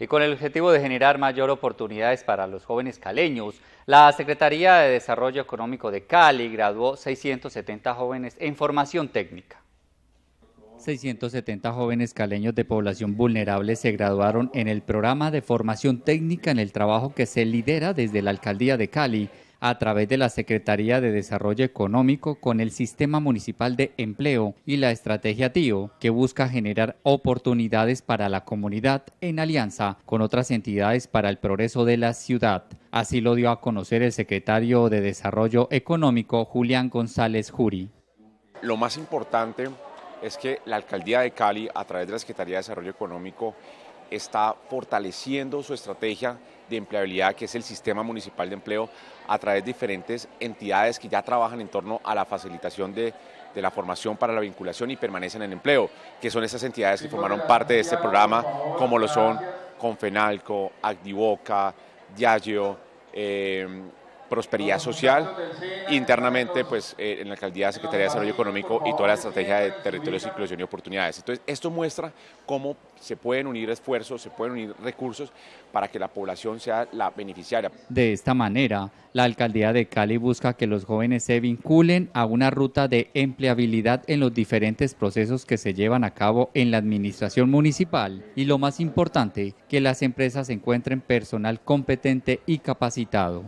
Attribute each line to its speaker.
Speaker 1: Y con el objetivo de generar mayor oportunidades para los jóvenes caleños, la Secretaría de Desarrollo Económico de Cali graduó 670 jóvenes en formación técnica. 670 jóvenes caleños de población vulnerable se graduaron en el programa de formación técnica en el trabajo que se lidera desde la Alcaldía de Cali a través de la Secretaría de Desarrollo Económico con el Sistema Municipal de Empleo y la Estrategia TIO, que busca generar oportunidades para la comunidad en alianza con otras entidades para el progreso de la ciudad. Así lo dio a conocer el secretario de Desarrollo Económico, Julián González Juri.
Speaker 2: Lo más importante es que la Alcaldía de Cali, a través de la Secretaría de Desarrollo Económico, está fortaleciendo su estrategia de empleabilidad, que es el sistema municipal de empleo, a través de diferentes entidades que ya trabajan en torno a la facilitación de, la formación para la vinculación y permanecen en empleo, que son esas entidades que formaron parte de este programa, como lo son Confenalco, Activoca, Diageo, eh, prosperidad social, internamente pues eh, en la alcaldía, Secretaría de Desarrollo Económico y toda la estrategia de territorios, inclusión y oportunidades. Entonces, esto muestra cómo se pueden unir esfuerzos, se pueden unir recursos para que la población sea la beneficiaria.
Speaker 1: De esta manera, la alcaldía de Cali busca que los jóvenes se vinculen a una ruta de empleabilidad en los diferentes procesos que se llevan a cabo en la administración municipal y lo más importante, que las empresas encuentren personal competente y capacitado.